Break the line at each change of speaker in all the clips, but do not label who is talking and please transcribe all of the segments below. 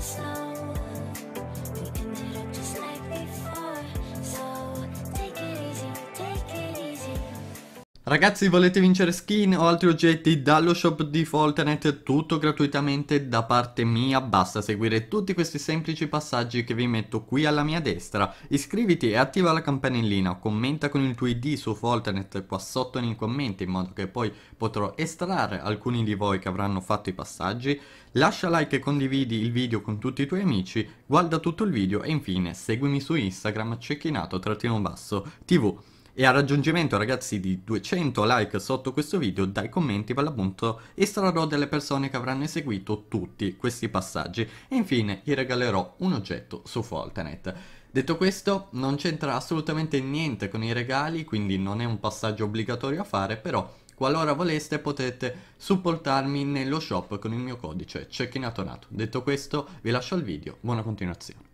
slow. Ragazzi volete vincere skin o altri oggetti dallo shop di Fortnite tutto gratuitamente da parte mia basta seguire tutti questi semplici passaggi che vi metto qui alla mia destra iscriviti e attiva la campanellina commenta con il tuo id su Fortnite qua sotto nei commenti in modo che poi potrò estrarre alcuni di voi che avranno fatto i passaggi lascia like e condividi il video con tutti i tuoi amici guarda tutto il video e infine seguimi su Instagram cecchinato-basso tv e al raggiungimento ragazzi di 200 like sotto questo video dai commenti per l'appunto estrarrò delle persone che avranno eseguito tutti questi passaggi e infine gli regalerò un oggetto su Foltenet. Detto questo non c'entra assolutamente niente con i regali quindi non è un passaggio obbligatorio a fare però Qualora voleste potete supportarmi nello shop con il mio codice Cecchinato Detto questo vi lascio al video, buona continuazione.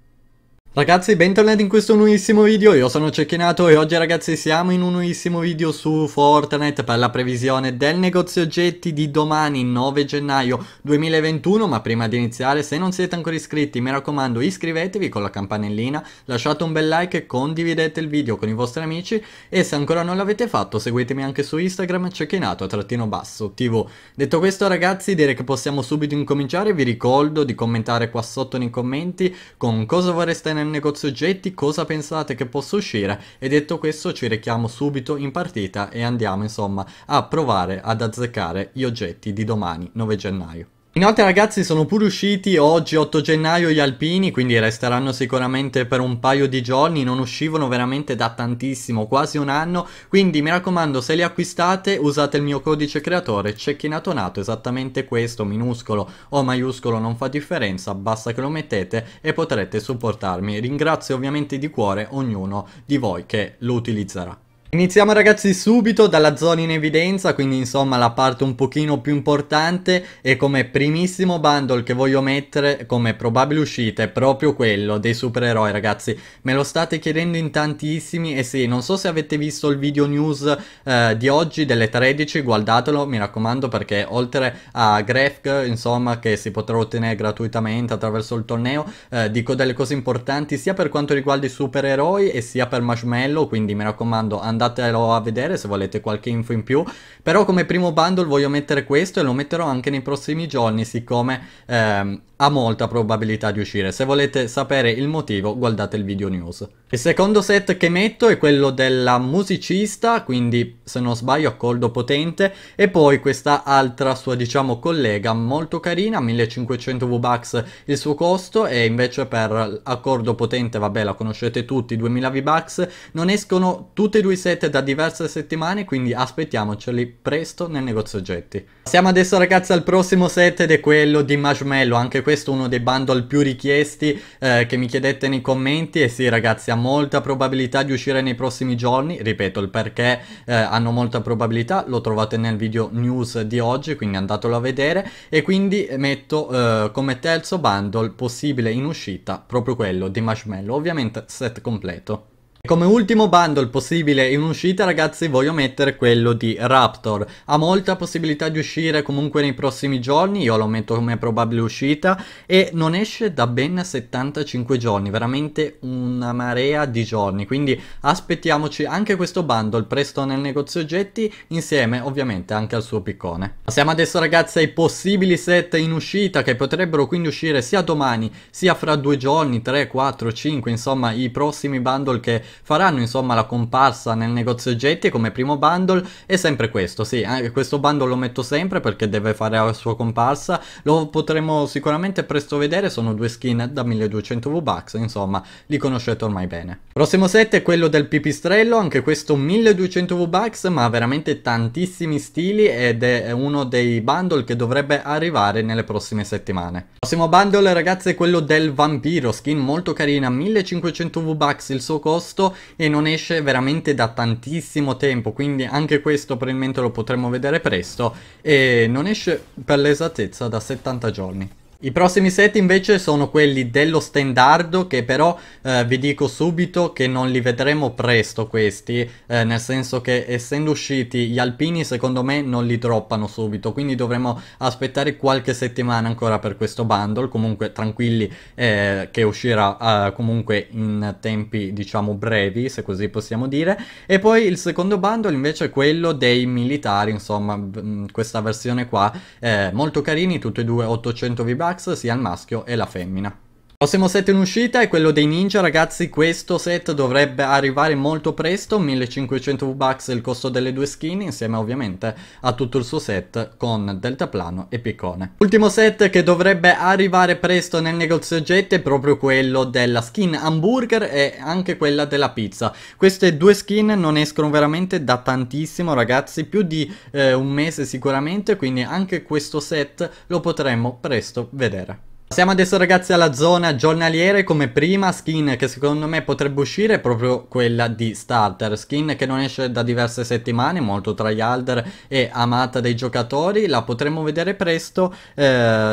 Ragazzi bentornati in questo nuovissimo video, io sono Cecchinato e oggi ragazzi siamo in un nuovissimo video su Fortnite per la previsione del negozio oggetti di domani 9 gennaio 2021 ma prima di iniziare se non siete ancora iscritti mi raccomando iscrivetevi con la campanellina, lasciate un bel like e condividete il video con i vostri amici e se ancora non l'avete fatto seguitemi anche su Instagram cecchinato basso tv. Detto questo ragazzi direi che possiamo subito incominciare, vi ricordo di commentare qua sotto nei commenti con cosa vorreste nel nel negozio oggetti cosa pensate che possa uscire e detto questo ci rechiamo subito in partita e andiamo insomma a provare ad azzeccare gli oggetti di domani 9 gennaio. Inoltre ragazzi sono pure usciti oggi 8 gennaio gli alpini, quindi resteranno sicuramente per un paio di giorni, non uscivano veramente da tantissimo, quasi un anno, quindi mi raccomando se li acquistate usate il mio codice creatore cecchinato esattamente questo, minuscolo o maiuscolo non fa differenza, basta che lo mettete e potrete supportarmi. Ringrazio ovviamente di cuore ognuno di voi che lo utilizzerà. Iniziamo ragazzi subito dalla zona in evidenza, quindi insomma la parte un pochino più importante e come primissimo bundle che voglio mettere come probabile uscita è proprio quello dei supereroi ragazzi. Me lo state chiedendo in tantissimi e sì, non so se avete visto il video news eh, di oggi delle 13, guardatelo mi raccomando perché oltre a Grefg insomma che si potrà ottenere gratuitamente attraverso il torneo, eh, dico delle cose importanti sia per quanto riguarda i supereroi e sia per Marshmallow, quindi mi raccomando andate andatelo a vedere se volete qualche info in più. Però come primo bundle voglio mettere questo e lo metterò anche nei prossimi giorni siccome ehm, ha molta probabilità di uscire. Se volete sapere il motivo guardate il video news. Il secondo set che metto è quello della musicista, quindi se non sbaglio accordo potente, e poi questa altra sua diciamo collega molto carina, 1500 V-Bucks il suo costo e invece per accordo potente, vabbè la conoscete tutti, 2000 V-Bucks, non escono tutti e due i set vedete da diverse settimane, quindi aspettiamoceli presto nel negozio oggetti. Passiamo adesso ragazzi al prossimo set ed è quello di Marshmallow, anche questo uno dei bundle più richiesti eh, che mi chiedete nei commenti e sì ragazzi ha molta probabilità di uscire nei prossimi giorni, ripeto il perché eh, hanno molta probabilità, lo trovate nel video news di oggi, quindi andatelo a vedere e quindi metto eh, come terzo bundle possibile in uscita proprio quello di Marshmallow, ovviamente set completo. Come ultimo bundle possibile in uscita ragazzi voglio mettere quello di Raptor Ha molta possibilità di uscire comunque nei prossimi giorni Io lo metto come probabile uscita E non esce da ben 75 giorni Veramente una marea di giorni Quindi aspettiamoci anche questo bundle presto nel negozio oggetti Insieme ovviamente anche al suo piccone Passiamo adesso ragazzi ai possibili set in uscita Che potrebbero quindi uscire sia domani sia fra due giorni 3, 4, 5 Insomma i prossimi bundle che faranno insomma la comparsa nel negozio oggetti come primo bundle è sempre questo, sì, anche questo bundle lo metto sempre perché deve fare la sua comparsa, lo potremo sicuramente presto vedere, sono due skin da 1200 V-Bucks, insomma, li conoscete ormai bene. Prossimo set è quello del pipistrello, anche questo 1200 V-Bucks, ma veramente tantissimi stili ed è uno dei bundle che dovrebbe arrivare nelle prossime settimane. Prossimo bundle ragazzi è quello del vampiro, skin molto carina, 1500 V-Bucks il suo costo, agosto e non esce veramente da tantissimo tempo, quindi anche questo probabilmente lo potremo vedere presto e non esce per l'esattezza da 70 giorni. I prossimi set invece sono quelli dello standardo che però eh, vi dico subito che non li vedremo presto questi, eh, nel senso che essendo usciti gli alpini secondo me non li droppano subito, quindi dovremo aspettare qualche settimana ancora per questo bundle, comunque tranquilli eh, che uscirà eh, comunque in tempi diciamo brevi se così possiamo dire, e poi il secondo bundle invece è quello dei militari, insomma mh, questa versione qua, eh, molto carini tutti e due 800 v t sia il maschio e la femmina. Prossimo set in uscita è quello dei ninja ragazzi, questo set dovrebbe arrivare molto presto, 1500 V-Bucks il costo delle due skin insieme ovviamente a tutto il suo set con deltaplano e piccone. Ultimo set che dovrebbe arrivare presto nel negozio oggetti è proprio quello della skin hamburger e anche quella della pizza. Queste due skin non escono veramente da tantissimo ragazzi, più di eh, un mese sicuramente, quindi anche questo set lo potremmo presto vedere. Passiamo adesso ragazzi alla zona giornaliere come prima skin che secondo me potrebbe uscire è proprio quella di starter skin che non esce da diverse settimane molto tryharder e amata dai giocatori la potremo vedere presto eh,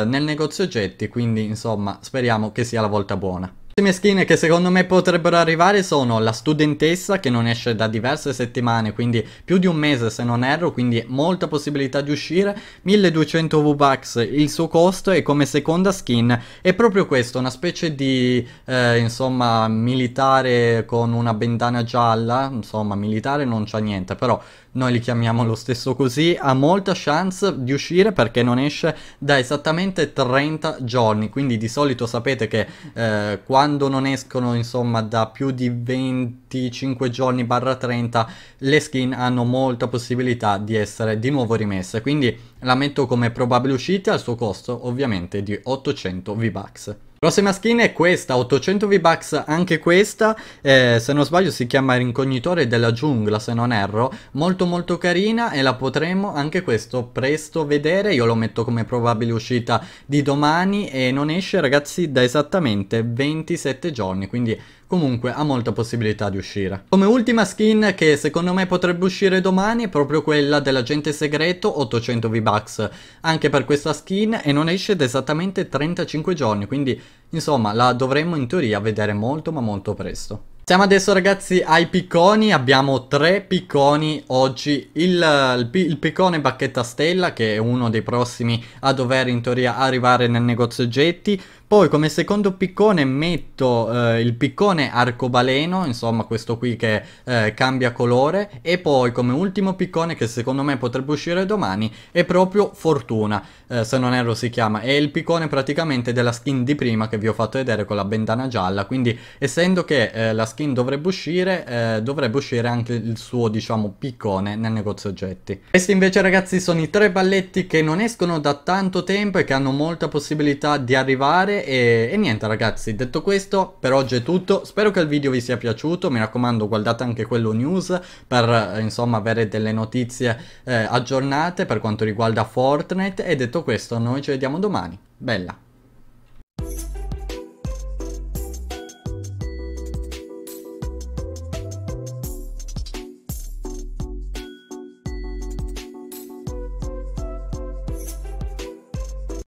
nel negozio oggetti quindi insomma speriamo che sia la volta buona le ultime skin che secondo me potrebbero arrivare sono la studentessa che non esce da diverse settimane, quindi più di un mese se non erro, quindi molta possibilità di uscire, 1200 V-Bucks il suo costo e come seconda skin è proprio questo, una specie di eh, insomma militare con una bandana gialla, insomma militare non c'ha niente, però noi li chiamiamo lo stesso così, ha molta chance di uscire perché non esce da esattamente 30 giorni, quindi di solito sapete che eh, quando non escono insomma da più di 25 giorni barra 30 le skin hanno molta possibilità di essere di nuovo rimesse, quindi la metto come probabile uscita al suo costo ovviamente di 800 V-Bucks. Prossima skin è questa, 800 V-Bucks anche questa, eh, se non sbaglio si chiama Rincognitore della giungla se non erro, molto molto carina e la potremo anche questo presto vedere, io lo metto come probabile uscita di domani e non esce ragazzi da esattamente 27 giorni, quindi comunque ha molta possibilità di uscire. Come ultima skin che secondo me potrebbe uscire domani è proprio quella dell'agente segreto 800 V-Bucks, anche per questa skin e non esce da esattamente 35 giorni, quindi insomma la dovremmo in teoria vedere molto ma molto presto. Siamo adesso ragazzi ai picconi, abbiamo tre picconi oggi, il, il, il, piccone bacchetta stella che è uno dei prossimi a dover in teoria arrivare nel negozio oggetti, poi come secondo piccone metto eh, il piccone arcobaleno, insomma questo qui che eh, cambia colore e poi come ultimo piccone che secondo me potrebbe uscire domani è proprio Fortuna, eh, se non erro si chiama, è il piccone praticamente della skin di prima che vi ho fatto vedere con la bandana gialla, quindi essendo che eh, la skin dovrebbe uscire, eh, dovrebbe uscire anche il suo diciamo piccone nel negozio oggetti. Questi invece ragazzi sono i tre balletti che non escono da tanto tempo e che hanno molta possibilità di arrivare e, e niente ragazzi, detto questo per oggi è tutto, spero che il video vi sia piaciuto, mi raccomando guardate anche quello news per eh, insomma avere delle notizie eh, aggiornate per quanto riguarda Fortnite e detto questo noi ci vediamo domani, bella!